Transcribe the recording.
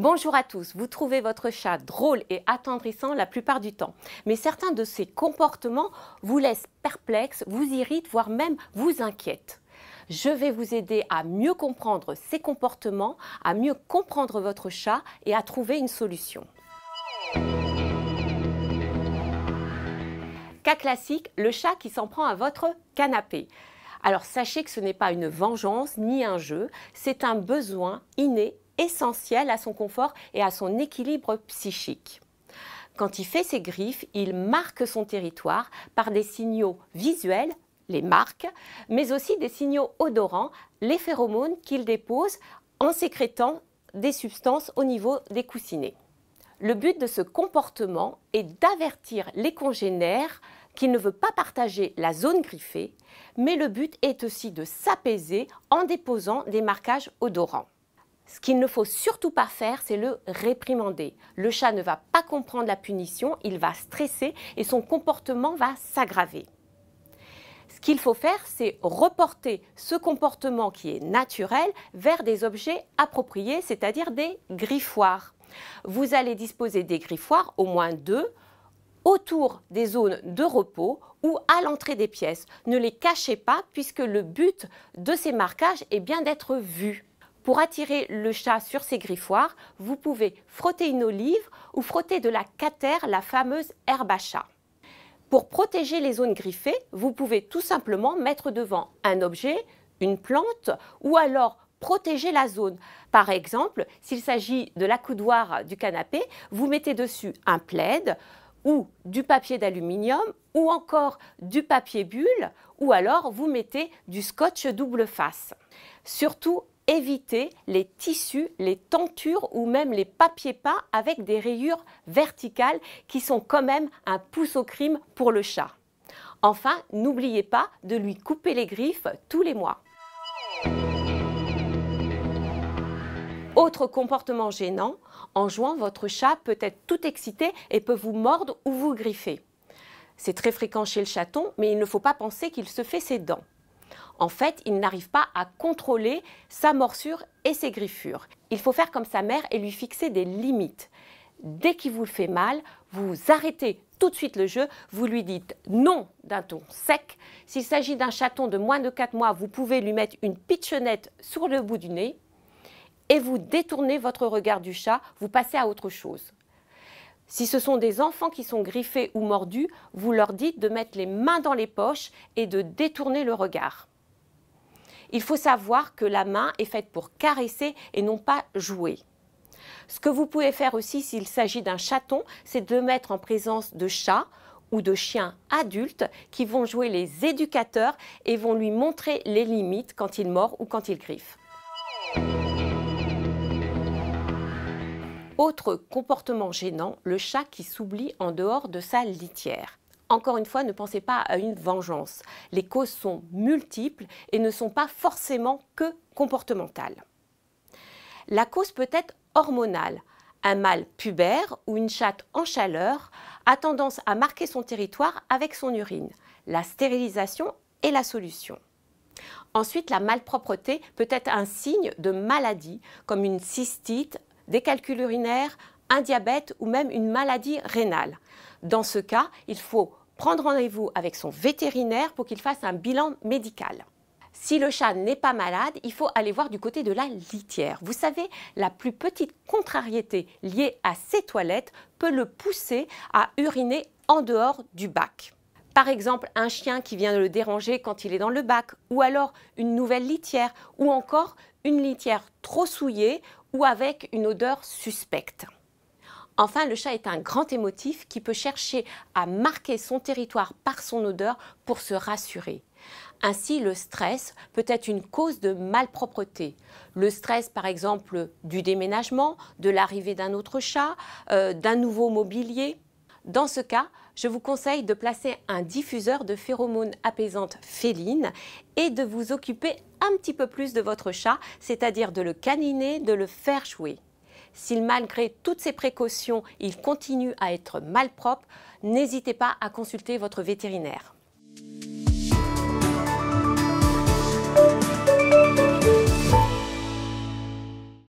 Bonjour à tous. Vous trouvez votre chat drôle et attendrissant la plupart du temps. Mais certains de ses comportements vous laissent perplexe, vous irritent, voire même vous inquiètent. Je vais vous aider à mieux comprendre ses comportements, à mieux comprendre votre chat et à trouver une solution. Cas classique, le chat qui s'en prend à votre canapé. Alors sachez que ce n'est pas une vengeance ni un jeu, c'est un besoin inné essentiel à son confort et à son équilibre psychique. Quand il fait ses griffes, il marque son territoire par des signaux visuels, les marques, mais aussi des signaux odorants, les phéromones qu'il dépose en sécrétant des substances au niveau des coussinets. Le but de ce comportement est d'avertir les congénères qu'il ne veut pas partager la zone griffée, mais le but est aussi de s'apaiser en déposant des marquages odorants. Ce qu'il ne faut surtout pas faire, c'est le réprimander. Le chat ne va pas comprendre la punition, il va stresser et son comportement va s'aggraver. Ce qu'il faut faire, c'est reporter ce comportement qui est naturel vers des objets appropriés, c'est-à-dire des griffoirs. Vous allez disposer des griffoirs, au moins deux, autour des zones de repos ou à l'entrée des pièces. Ne les cachez pas puisque le but de ces marquages est bien d'être vus. Pour attirer le chat sur ses griffoirs, vous pouvez frotter une olive ou frotter de la cater, la fameuse herbe à chat. Pour protéger les zones griffées, vous pouvez tout simplement mettre devant un objet, une plante ou alors protéger la zone. Par exemple, s'il s'agit de l'accoudoir du canapé, vous mettez dessus un plaid ou du papier d'aluminium ou encore du papier bulle ou alors vous mettez du scotch double face. Surtout, éviter les tissus, les tentures ou même les papiers peints avec des rayures verticales qui sont quand même un pouce au crime pour le chat. Enfin, n'oubliez pas de lui couper les griffes tous les mois. Autre comportement gênant, en jouant, votre chat peut être tout excité et peut vous mordre ou vous griffer. C'est très fréquent chez le chaton, mais il ne faut pas penser qu'il se fait ses dents en fait, il n'arrive pas à contrôler sa morsure et ses griffures. Il faut faire comme sa mère et lui fixer des limites. Dès qu'il vous le fait mal, vous arrêtez tout de suite le jeu, vous lui dites non d'un ton sec. S'il s'agit d'un chaton de moins de 4 mois, vous pouvez lui mettre une pitchonnette sur le bout du nez et vous détournez votre regard du chat, vous passez à autre chose. Si ce sont des enfants qui sont griffés ou mordus, vous leur dites de mettre les mains dans les poches et de détourner le regard. Il faut savoir que la main est faite pour caresser et non pas jouer. Ce que vous pouvez faire aussi s'il s'agit d'un chaton, c'est de mettre en présence de chats ou de chiens adultes qui vont jouer les éducateurs et vont lui montrer les limites quand il mord ou quand il griffe. Autre comportement gênant, le chat qui s'oublie en dehors de sa litière. Encore une fois, ne pensez pas à une vengeance. Les causes sont multiples et ne sont pas forcément que comportementales. La cause peut être hormonale. Un mâle pubère ou une chatte en chaleur a tendance à marquer son territoire avec son urine. La stérilisation est la solution. Ensuite, la malpropreté peut être un signe de maladie, comme une cystite, des calculs urinaires, un diabète ou même une maladie rénale. Dans ce cas, il faut prendre rendez-vous avec son vétérinaire pour qu'il fasse un bilan médical. Si le chat n'est pas malade, il faut aller voir du côté de la litière. Vous savez, la plus petite contrariété liée à ses toilettes peut le pousser à uriner en dehors du bac. Par exemple, un chien qui vient de le déranger quand il est dans le bac, ou alors une nouvelle litière, ou encore une litière trop souillée ou avec une odeur suspecte. Enfin, le chat est un grand émotif qui peut chercher à marquer son territoire par son odeur pour se rassurer. Ainsi, le stress peut être une cause de malpropreté. Le stress, par exemple, du déménagement, de l'arrivée d'un autre chat, euh, d'un nouveau mobilier. Dans ce cas, je vous conseille de placer un diffuseur de phéromones apaisantes félines et de vous occuper un petit peu plus de votre chat, c'est-à-dire de le caniner, de le faire jouer si malgré toutes ces précautions, il continue à être propre, n'hésitez pas à consulter votre vétérinaire.